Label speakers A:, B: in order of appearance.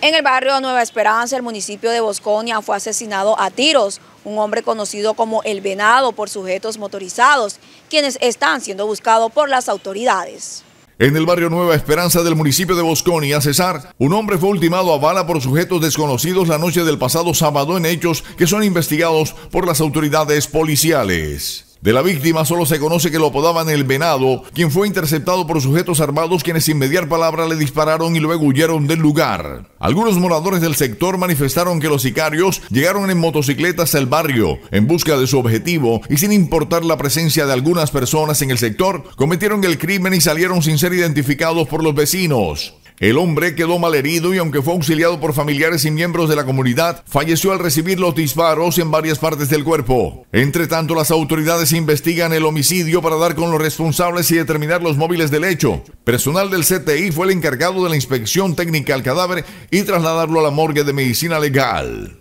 A: En el barrio Nueva Esperanza, el municipio de Bosconia, fue asesinado a tiros un hombre conocido como El Venado por sujetos motorizados, quienes están siendo buscados por las autoridades.
B: En el barrio Nueva Esperanza del municipio de Bosconia, Cesar, un hombre fue ultimado a bala por sujetos desconocidos la noche del pasado sábado en hechos que son investigados por las autoridades policiales. De la víctima solo se conoce que lo apodaban el venado, quien fue interceptado por sujetos armados quienes sin mediar palabra le dispararon y luego huyeron del lugar. Algunos moradores del sector manifestaron que los sicarios llegaron en motocicletas al barrio en busca de su objetivo y sin importar la presencia de algunas personas en el sector, cometieron el crimen y salieron sin ser identificados por los vecinos. El hombre quedó malherido y aunque fue auxiliado por familiares y miembros de la comunidad, falleció al recibir los disparos en varias partes del cuerpo. Entre tanto, las autoridades investigan el homicidio para dar con los responsables y determinar los móviles del hecho. Personal del CTI fue el encargado de la inspección técnica al cadáver y trasladarlo a la morgue de medicina legal.